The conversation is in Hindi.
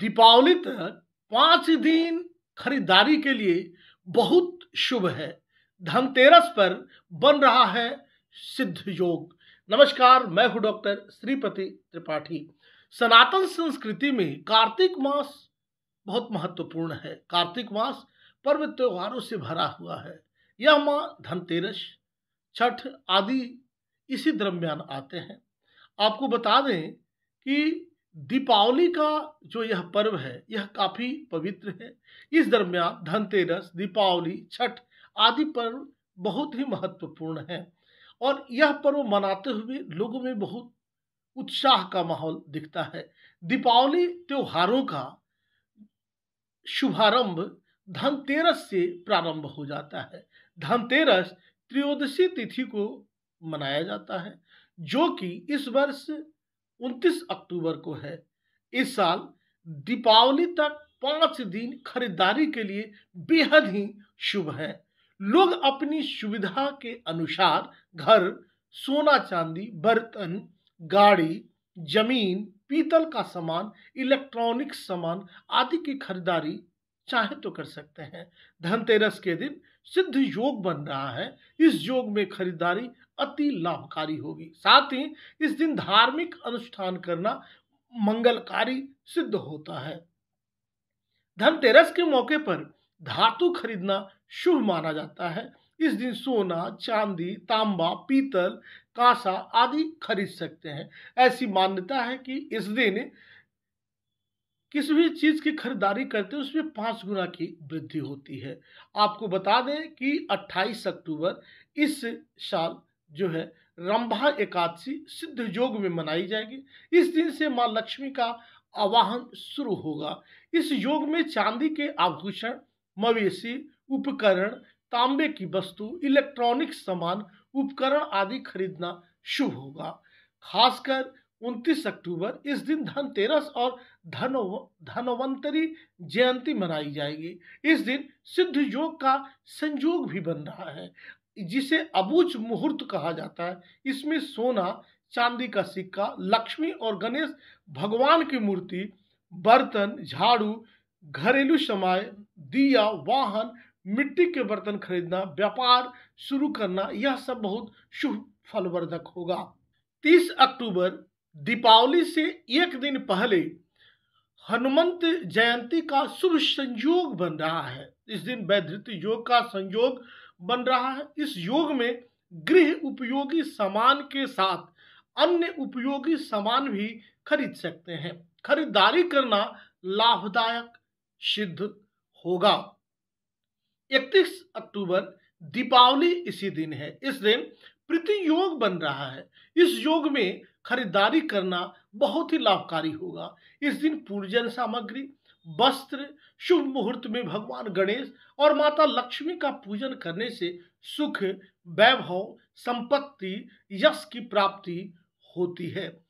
दीपावली तक पांच दिन खरीदारी के लिए बहुत शुभ है धनतेरस पर बन रहा है सिद्ध योग नमस्कार मैं हूं डॉक्टर श्रीपति त्रिपाठी सनातन संस्कृति में कार्तिक मास बहुत महत्वपूर्ण है कार्तिक मास पर्व त्योहारों से भरा हुआ है यह माँ धनतेरस छठ आदि इसी दरमियान आते हैं आपको बता दें कि दीपावली का जो यह पर्व है यह काफी पवित्र है इस दरमियान धनतेरस दीपावली छठ आदि पर्व बहुत ही महत्वपूर्ण है और यह पर्व मनाते हुए लोगों में बहुत उत्साह का माहौल दिखता है दीपावली त्योहारों का शुभारंभ धनतेरस से प्रारंभ हो जाता है धनतेरस त्रयोदशी तिथि को मनाया जाता है जो कि इस वर्ष उनतीस अक्टूबर को है इस साल दीपावली तक पाँच दिन खरीदारी के लिए बेहद ही शुभ है लोग अपनी सुविधा के अनुसार घर सोना चांदी बर्तन गाड़ी जमीन पीतल का सामान इलेक्ट्रॉनिक सामान आदि की खरीदारी चाहे तो कर सकते हैं धनतेरस के दिन सिद्ध योग बन रहा है इस योग में खरीदारी अति लाभकारी होगी साथ ही इस दिन धार्मिक अनुष्ठान करना मंगलकारी सिद्ध होता है धनतेरस के मौके पर धातु खरीदना शुभ माना जाता है इस दिन सोना चांदी तांबा पीतल कांसा आदि खरीद सकते हैं ऐसी मान्यता है कि इस दिन किसी भी चीज़ की खरीदारी करते हैं उसमें पाँच गुना की वृद्धि होती है आपको बता दें कि 28 अक्टूबर इस साल जो है रंभा एकादशी सिद्ध योग में मनाई जाएगी इस दिन से माँ लक्ष्मी का आवाहन शुरू होगा इस योग में चांदी के आभूषण मवेशी उपकरण तांबे की वस्तु इलेक्ट्रॉनिक सामान उपकरण आदि खरीदना शुभ होगा खासकर उनतीस अक्टूबर इस दिन धनतेरस और धनो धनवंतरी जयंती मनाई जाएगी इस दिन सिद्ध योग का संयोग भी बन रहा है जिसे अबूज मुहूर्त कहा जाता है इसमें सोना चांदी का सिक्का लक्ष्मी और गणेश भगवान की मूर्ति बर्तन झाड़ू घरेलू समय दिया वाहन मिट्टी के बर्तन खरीदना व्यापार शुरू करना यह सब बहुत शुभ फलवर्धक होगा 30 अक्टूबर दीपावली से एक दिन पहले हनुमंत जयंती का शुभ संयोग बन रहा है इस दिन वैधित योग का संयोग बन रहा है इस योग में गृह उपयोगी सामान के साथ अन्य उपयोगी सामान भी खरीद सकते हैं खरीदारी करना लाभदायक सिद्ध होगा 31 अक्टूबर दीपावली इसी दिन है इस दिन योग बन रहा है इस योग में खरीदारी करना बहुत ही लाभकारी होगा इस दिन पूजन सामग्री वस्त्र शुभ मुहूर्त में भगवान गणेश और माता लक्ष्मी का पूजन करने से सुख वैभव संपत्ति यश की प्राप्ति होती है